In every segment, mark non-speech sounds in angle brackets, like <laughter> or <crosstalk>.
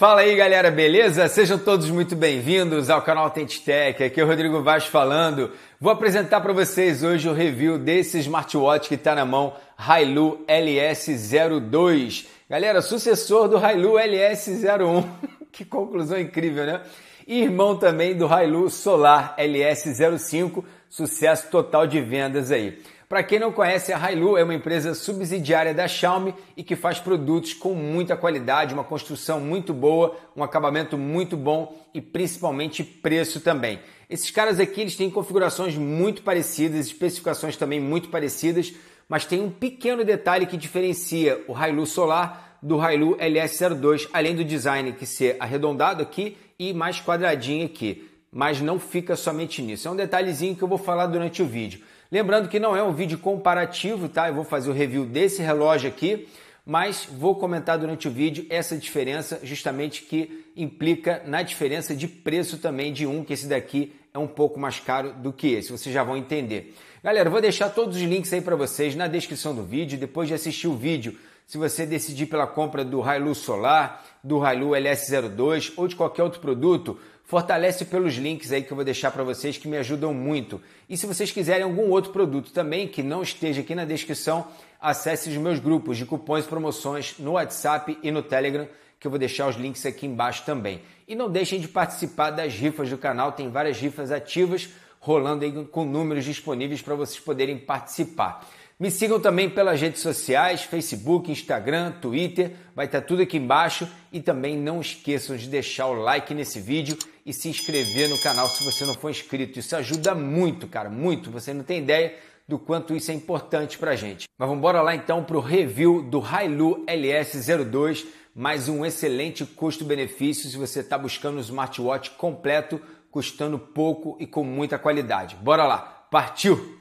Fala aí galera, beleza? Sejam todos muito bem-vindos ao canal Authentic Aqui é o Rodrigo Vaz falando. Vou apresentar para vocês hoje o review desse smartwatch que está na mão, Hailu LS02. Galera, sucessor do Hailu LS01. <laughs> que conclusão incrível, né? irmão também do Hailu Solar LS05. Sucesso total de vendas aí. Para quem não conhece, a Hailu é uma empresa subsidiária da Xiaomi e que faz produtos com muita qualidade, uma construção muito boa, um acabamento muito bom e principalmente preço também. Esses caras aqui eles têm configurações muito parecidas, especificações também muito parecidas, mas tem um pequeno detalhe que diferencia o Hailu Solar do Hailu LS02, além do design que ser arredondado aqui e mais quadradinho aqui. Mas não fica somente nisso. É um detalhezinho que eu vou falar durante o vídeo. Lembrando que não é um vídeo comparativo, tá? Eu vou fazer o review desse relógio aqui, mas vou comentar durante o vídeo essa diferença, justamente que implica na diferença de preço também de um, que esse daqui é um pouco mais caro do que esse, vocês já vão entender. Galera, vou deixar todos os links aí para vocês na descrição do vídeo, depois de assistir o vídeo, se você decidir pela compra do Hilux Solar, do Hilux LS02 ou de qualquer outro produto, Fortalece pelos links aí que eu vou deixar para vocês que me ajudam muito. E se vocês quiserem algum outro produto também que não esteja aqui na descrição, acesse os meus grupos de cupons e promoções no WhatsApp e no Telegram, que eu vou deixar os links aqui embaixo também. E não deixem de participar das rifas do canal, tem várias rifas ativas rolando aí com números disponíveis para vocês poderem participar. Me sigam também pelas redes sociais, Facebook, Instagram, Twitter, vai estar tá tudo aqui embaixo e também não esqueçam de deixar o like nesse vídeo e se inscrever no canal se você não for inscrito. Isso ajuda muito, cara, muito. Você não tem ideia do quanto isso é importante a gente. Mas vamos embora lá então para o review do Hailu LS02, mais um excelente custo-benefício se você está buscando um smartwatch completo, custando pouco e com muita qualidade. Bora lá, partiu!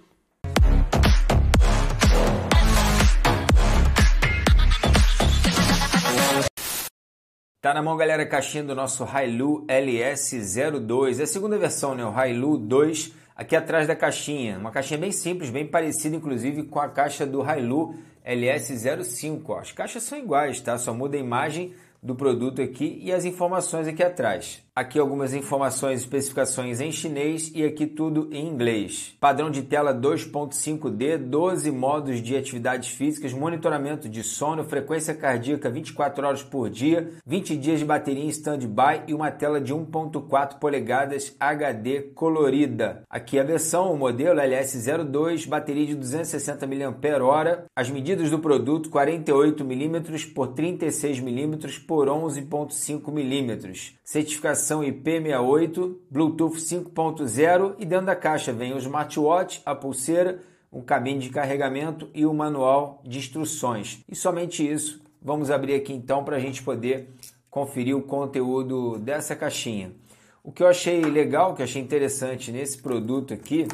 Tá na mão, galera, a caixinha do nosso Hailu LS02. É a segunda versão, né? O Hailu 2, aqui atrás da caixinha. Uma caixinha bem simples, bem parecida, inclusive, com a caixa do Hailu LS05. Ó. As caixas são iguais, tá? Só muda a imagem do produto aqui e as informações aqui atrás aqui algumas informações, especificações em chinês e aqui tudo em inglês. Padrão de tela 2.5D, 12 modos de atividades físicas, monitoramento de sono, frequência cardíaca 24 horas por dia, 20 dias de bateria em standby e uma tela de 1.4 polegadas HD colorida. Aqui a versão, o modelo LS02, bateria de 260 mAh, as medidas do produto 48 mm por 36 mm por 11.5 mm. Certificação geração IP68, Bluetooth 5.0 e dentro da caixa vem o smartwatch, a pulseira, um caminho de carregamento e o um manual de instruções. E somente isso. Vamos abrir aqui então para a gente poder conferir o conteúdo dessa caixinha. O que eu achei legal, que eu achei interessante nesse produto aqui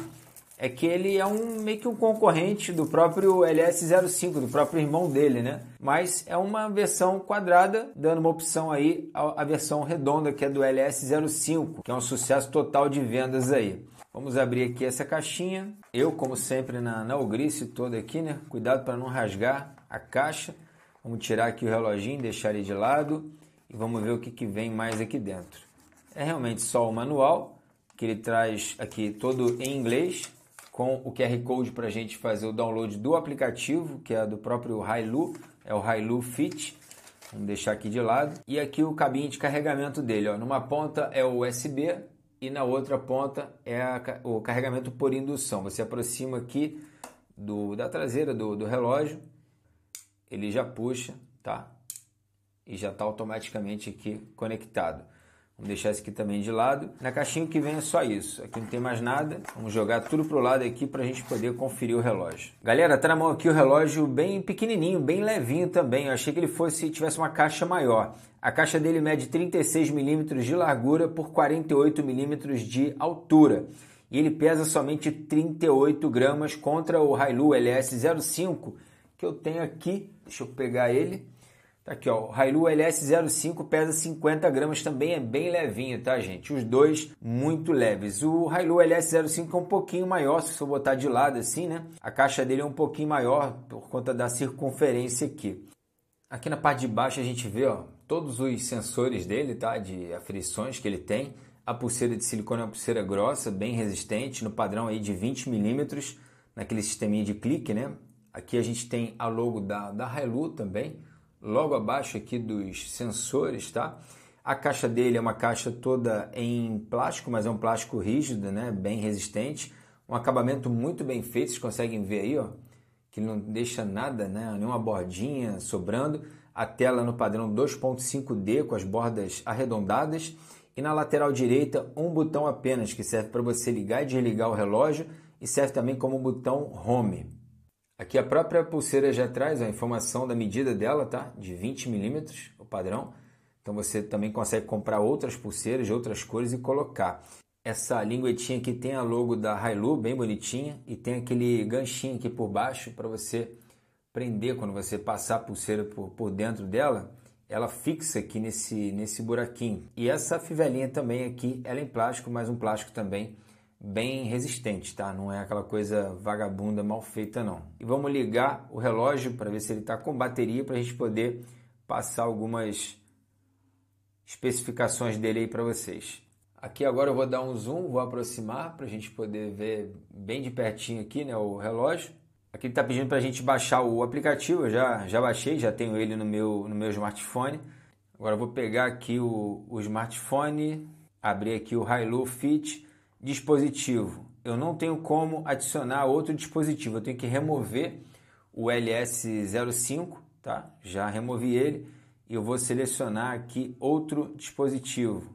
é que ele é um meio que um concorrente do próprio LS05, do próprio irmão dele, né? Mas é uma versão quadrada, dando uma opção aí à versão redonda que é do LS05, que é um sucesso total de vendas aí. Vamos abrir aqui essa caixinha. Eu, como sempre, na, na ogrice toda aqui, né? Cuidado para não rasgar a caixa. Vamos tirar aqui o reloginho, deixar ele de lado e vamos ver o que, que vem mais aqui dentro. É realmente só o manual, que ele traz aqui todo em inglês, com o QR Code para a gente fazer o download do aplicativo, que é do próprio HiLu é o HiLu Fit. Vamos deixar aqui de lado. E aqui o cabinho de carregamento dele. Ó. Numa ponta é o USB e na outra ponta é a, o carregamento por indução. Você aproxima aqui do, da traseira do, do relógio, ele já puxa, tá? E já está automaticamente aqui conectado. Vamos deixar esse aqui também de lado. Na caixinha que vem é só isso. Aqui não tem mais nada. Vamos jogar tudo pro lado aqui para a gente poder conferir o relógio. Galera, tá na mão aqui o relógio bem pequenininho, bem levinho também. Eu achei que ele fosse tivesse uma caixa maior. A caixa dele mede 36 milímetros de largura por 48 milímetros de altura. E ele pesa somente 38 gramas contra o Hailu LS05 que eu tenho aqui. Deixa eu pegar ele Tá aqui, ó. O Hilux LS05 pesa 50 gramas, também é bem levinho, tá, gente? Os dois muito leves. O Hilux LS05 é um pouquinho maior, se eu botar de lado assim, né? A caixa dele é um pouquinho maior por conta da circunferência aqui. Aqui na parte de baixo a gente vê, ó, todos os sensores dele, tá? De aflições que ele tem. A pulseira de silicone é uma pulseira grossa, bem resistente, no padrão aí de 20 milímetros, naquele sisteminha de clique, né? Aqui a gente tem a logo da, da Hilux também logo abaixo aqui dos sensores, tá? A caixa dele é uma caixa toda em plástico, mas é um plástico rígido, né? Bem resistente. Um acabamento muito bem feito, vocês conseguem ver aí, ó, que não deixa nada, né? Nenhuma bordinha sobrando. A tela no padrão 2.5D com as bordas arredondadas e na lateral direita um botão apenas que serve para você ligar e desligar o relógio e serve também como botão home. Aqui a própria pulseira já traz a informação da medida dela, tá? De 20 milímetros, o padrão. Então você também consegue comprar outras pulseiras de outras cores e colocar. Essa linguetinha aqui tem a logo da Hilux, bem bonitinha, e tem aquele ganchinho aqui por baixo para você prender quando você passar a pulseira por, por dentro dela. Ela fixa aqui nesse, nesse buraquinho. E essa fivelinha também aqui, ela é em plástico, mas um plástico também bem resistente, tá? Não é aquela coisa vagabunda mal feita não. E vamos ligar o relógio para ver se ele está com bateria para a gente poder passar algumas especificações dele aí para vocês. Aqui agora eu vou dar um zoom, vou aproximar para a gente poder ver bem de pertinho aqui né, o relógio. Aqui ele está pedindo para a gente baixar o aplicativo, eu já, já baixei, já tenho ele no meu, no meu smartphone. Agora eu vou pegar aqui o, o smartphone, abrir aqui o Hilux Fit dispositivo. Eu não tenho como adicionar outro dispositivo, eu tenho que remover o LS05, tá? Já removi ele e eu vou selecionar aqui outro dispositivo.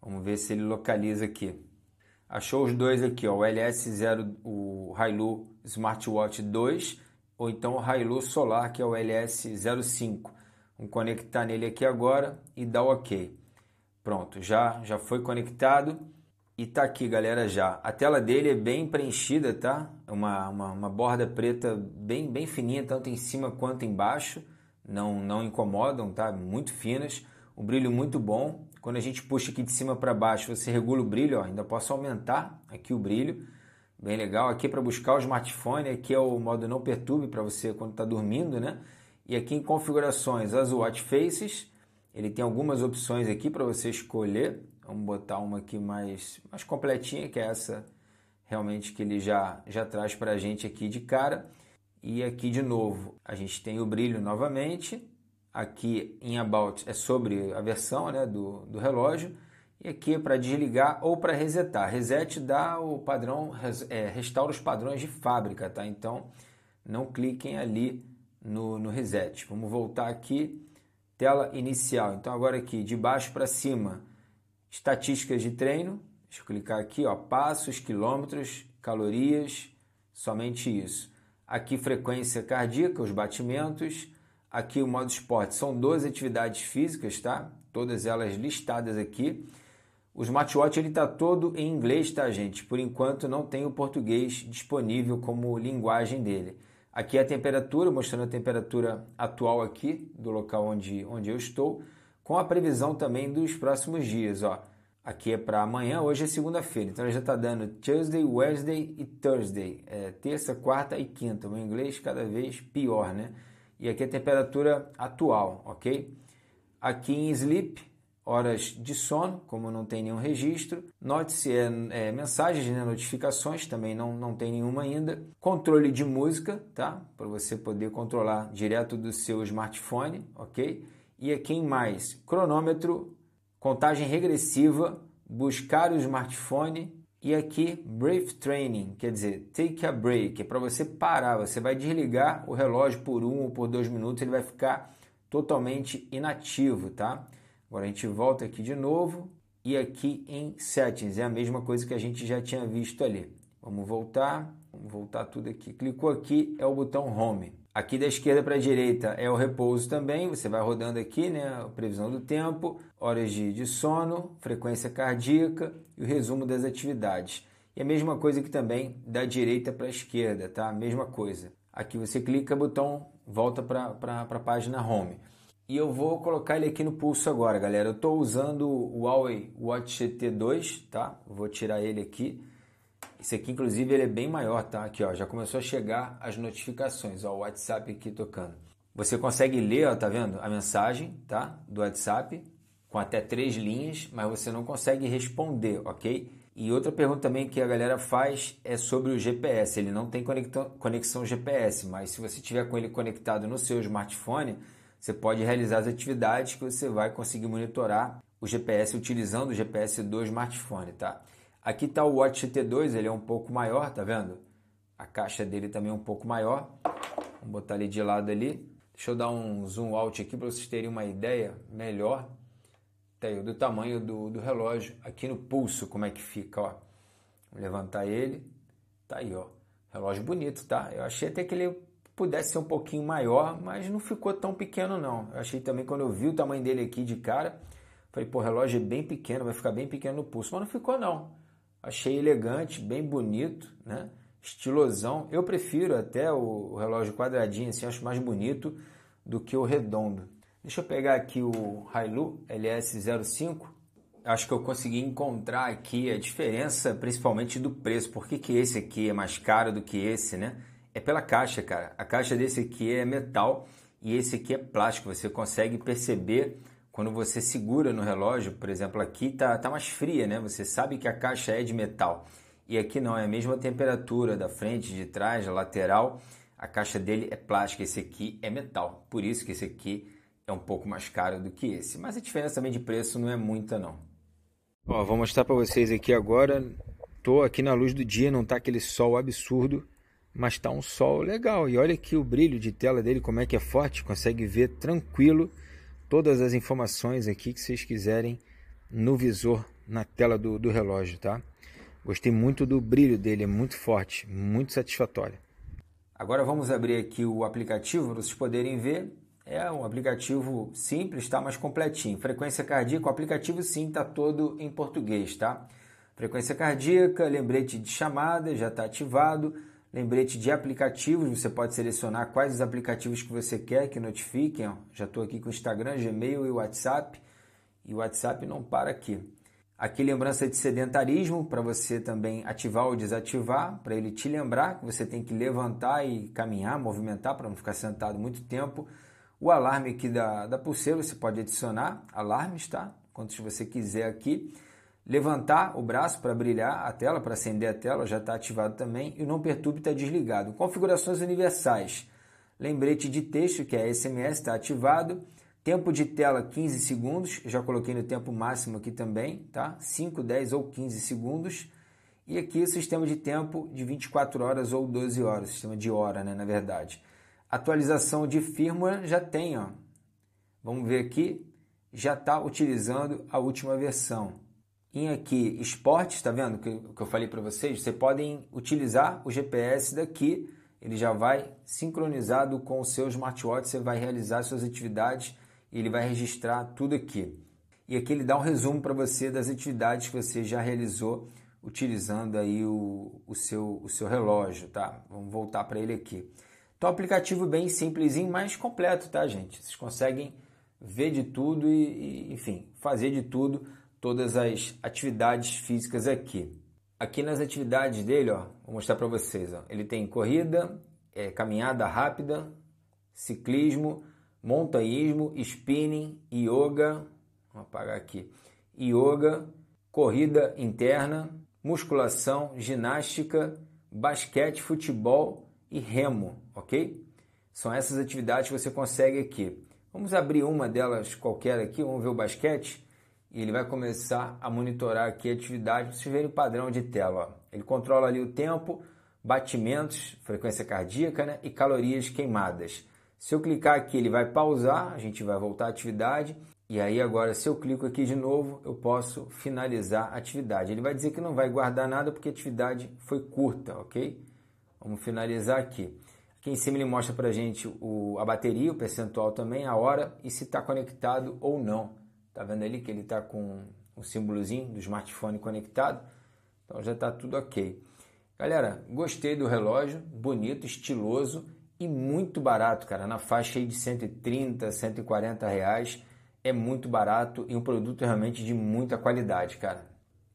Vamos ver se ele localiza aqui. Achou os dois aqui, ó, o LS0, o Hailu Smartwatch 2, ou então o Hailu Solar, que é o LS05. Vamos conectar nele aqui agora e dar OK. Pronto, já, já foi conectado. E tá aqui, galera, já. A tela dele é bem preenchida, tá? uma, uma, uma, borda preta bem, bem fininha, tanto em cima quanto embaixo. Não, não incomodam, tá? Muito finas. O brilho muito bom. Quando a gente puxa aqui de cima para baixo, você regula o brilho, ó. Ainda posso aumentar aqui o brilho. Bem legal. Aqui é para buscar o smartphone, aqui é o modo não perturbe para você quando está dormindo, né? E aqui em configurações, as watch faces, ele tem algumas opções aqui para você escolher Vamos botar uma aqui mais, mais completinha, que é essa realmente que ele já, já traz para a gente aqui de cara. E aqui de novo, a gente tem o brilho novamente. Aqui em About é sobre a versão né, do, do relógio. E aqui é para desligar ou para resetar. Reset dá o padrão, é, restaura os padrões de fábrica, tá? Então não cliquem ali no, no reset. Vamos voltar aqui, tela inicial. Então agora aqui de baixo para cima Estatísticas de treino, deixa eu clicar aqui, ó, passos, quilômetros, calorias, somente isso. Aqui frequência cardíaca, os batimentos. Aqui o modo esporte, são 12 atividades físicas, tá? Todas elas listadas aqui. O smartwatch ele tá todo em inglês, tá, gente? Por enquanto não tem o português disponível como linguagem dele. Aqui é a temperatura, mostrando a temperatura atual aqui do local onde, onde eu estou, com a previsão também dos próximos dias, ó. Aqui é para amanhã, hoje é segunda-feira, então ele já está dando Tuesday, Wednesday e Thursday. É, terça, quarta e quinta. O meu inglês cada vez pior, né? E aqui é a temperatura atual, ok? Aqui em Sleep, horas de sono, como não tem nenhum registro. Note-se é, é, mensagens, né? notificações, também não, não tem nenhuma ainda. Controle de música, tá? Para você poder controlar direto do seu smartphone, ok? E aqui em mais, cronômetro, contagem regressiva, buscar o smartphone e aqui brief training, quer dizer, take a break, é para você parar, você vai desligar o relógio por um ou por dois minutos, ele vai ficar totalmente inativo, tá? Agora a gente volta aqui de novo e aqui em settings, é a mesma coisa que a gente já tinha visto ali. Vamos voltar, vamos voltar tudo aqui. Clicou aqui, é o botão home. Aqui da esquerda para a direita é o repouso também, você vai rodando aqui, né? A previsão do tempo, horas de, de sono, frequência cardíaca e o resumo das atividades. E a mesma coisa que também da direita para a esquerda, tá? Mesma coisa. Aqui você clica, botão volta para a página home. E eu vou colocar ele aqui no pulso agora, galera. Eu estou usando o Huawei Watch GT2, tá? Vou tirar ele aqui esse aqui, inclusive, ele é bem maior, tá? Aqui, ó, já começou a chegar as notificações, ó, o WhatsApp aqui tocando. Você consegue ler, ó, tá vendo? A mensagem, tá? Do WhatsApp, com até três linhas, mas você não consegue responder, ok? E outra pergunta também que a galera faz é sobre o GPS. Ele não tem conexão GPS, mas se você tiver com ele conectado no seu smartphone, você pode realizar as atividades que você vai conseguir monitorar o GPS utilizando o GPS do smartphone, tá? Aqui está o Watch T2, ele é um pouco maior, tá vendo? A caixa dele também é um pouco maior. Vamos botar ele de lado ali. Deixa eu dar um zoom out aqui para vocês terem uma ideia melhor tá aí, do tamanho do, do relógio. Aqui no pulso, como é que fica, ó. Vou levantar ele. Tá aí, ó. Relógio bonito, tá? Eu achei até que ele pudesse ser um pouquinho maior, mas não ficou tão pequeno, não. Eu achei também, quando eu vi o tamanho dele aqui de cara, falei, pô, relógio é bem pequeno, vai ficar bem pequeno no pulso. Mas não ficou, não. Achei elegante, bem bonito, né? estilosão. Eu prefiro até o relógio quadradinho, assim, acho mais bonito do que o redondo. Deixa eu pegar aqui o Hailu LS05. Acho que eu consegui encontrar aqui a diferença, principalmente do preço. Por que, que esse aqui é mais caro do que esse, né? É pela caixa, cara. A caixa desse aqui é metal e esse aqui é plástico. Você consegue perceber quando você segura no relógio, por exemplo, aqui tá, tá mais fria, né? Você sabe que a caixa é de metal. E aqui não, é a mesma temperatura da frente, de trás, da lateral. A caixa dele é plástica, esse aqui é metal. Por isso que esse aqui é um pouco mais caro do que esse. Mas a diferença também de preço não é muita não. Ó, vou mostrar para vocês aqui agora. Tô aqui na luz do dia, não tá aquele sol absurdo, mas tá um sol legal. E olha aqui o brilho de tela dele, como é que é forte, consegue ver tranquilo todas as informações aqui que vocês quiserem no visor, na tela do, do relógio, tá? Gostei muito do brilho dele, é muito forte, muito satisfatório. Agora vamos abrir aqui o aplicativo para vocês poderem ver. É um aplicativo simples, tá? Mas completinho. Frequência cardíaca, o aplicativo sim tá todo em português, tá? Frequência cardíaca, lembrete de chamada, já está ativado Lembrete de aplicativos, você pode selecionar quais os aplicativos que você quer que notifiquem. já estou aqui com o Instagram, Gmail e WhatsApp. E o WhatsApp não para aqui. Aqui lembrança de sedentarismo, para você também ativar ou desativar, para ele te lembrar que você tem que levantar e caminhar, movimentar, para não ficar sentado muito tempo. O alarme aqui da, da pulseira, você pode adicionar alarmes, tá? Quantos você quiser aqui. Levantar o braço para brilhar a tela, para acender a tela, já está ativado também. E o não perturbe está desligado. Configurações universais. Lembrete de texto, que é SMS, está ativado. Tempo de tela 15 segundos, já coloquei no tempo máximo aqui também, tá? 5, 10 ou 15 segundos. E aqui o sistema de tempo de 24 horas ou 12 horas, sistema de hora, né, na verdade. Atualização de firmware já tem, ó. Vamos ver aqui, já está utilizando a última versão em aqui esportes, tá vendo que, que eu falei para vocês? Vocês podem utilizar o GPS daqui, ele já vai sincronizado com o seu smartwatch, você vai realizar suas atividades e ele vai registrar tudo aqui. E aqui ele dá um resumo para você das atividades que você já realizou utilizando aí o, o, seu, o seu relógio, tá? Vamos voltar para ele aqui. Então, aplicativo bem simplesinho, mas completo, tá, gente? Vocês conseguem ver de tudo e, e enfim, fazer de tudo todas as atividades físicas aqui. Aqui nas atividades dele, ó, vou mostrar para vocês. Ó, ele tem corrida, é, caminhada rápida, ciclismo, montanhismo, spinning, yoga, vou apagar aqui, yoga, corrida interna, musculação, ginástica, basquete, futebol e remo, ok? São essas atividades que você consegue aqui. Vamos abrir uma delas qualquer aqui, vamos ver o basquete e ele vai começar a monitorar aqui a atividade. Vocês verem o padrão de tela. Ó. Ele controla ali o tempo, batimentos, frequência cardíaca né, e calorias queimadas. Se eu clicar aqui, ele vai pausar, a gente vai voltar à atividade. E aí agora, se eu clico aqui de novo, eu posso finalizar a atividade. Ele vai dizer que não vai guardar nada porque a atividade foi curta, ok? Vamos finalizar aqui. Aqui em cima ele mostra para gente o, a bateria, o percentual também, a hora e se está conectado ou não Tá vendo ali que ele está com o símbolozinho do smartphone conectado? Então já está tudo ok. Galera, gostei do relógio, bonito, estiloso e muito barato, cara. Na faixa aí de 130, 140 reais. É muito barato e um produto realmente de muita qualidade, cara.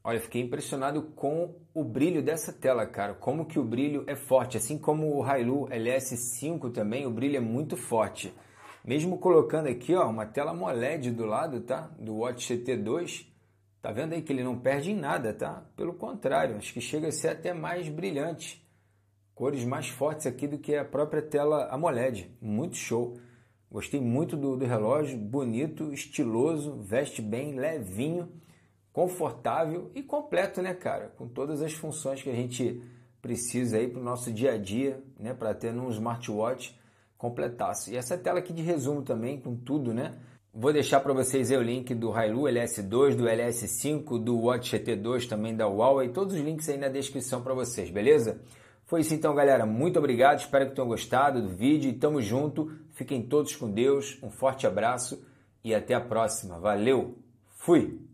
Olha, fiquei impressionado com o brilho dessa tela, cara. Como que o brilho é forte. Assim como o Hailu LS5 também, o brilho é muito forte. Mesmo colocando aqui ó, uma tela MOLED do lado tá? do Watch GT2, tá vendo aí que ele não perde em nada, tá? Pelo contrário, acho que chega a ser até mais brilhante. Cores mais fortes aqui do que a própria tela AMOLED. Muito show. Gostei muito do, do relógio, bonito, estiloso, veste bem, levinho, confortável e completo, né, cara? Com todas as funções que a gente precisa aí para o nosso dia a dia, né? Para ter um smartwatch completasse. E essa tela aqui de resumo também, com tudo, né? Vou deixar para vocês o link do Hailu LS2, do LS5, do Watch GT2, também da Huawei, todos os links aí na descrição para vocês, beleza? Foi isso então, galera. Muito obrigado, espero que tenham gostado do vídeo e tamo junto. Fiquem todos com Deus, um forte abraço e até a próxima. Valeu, fui!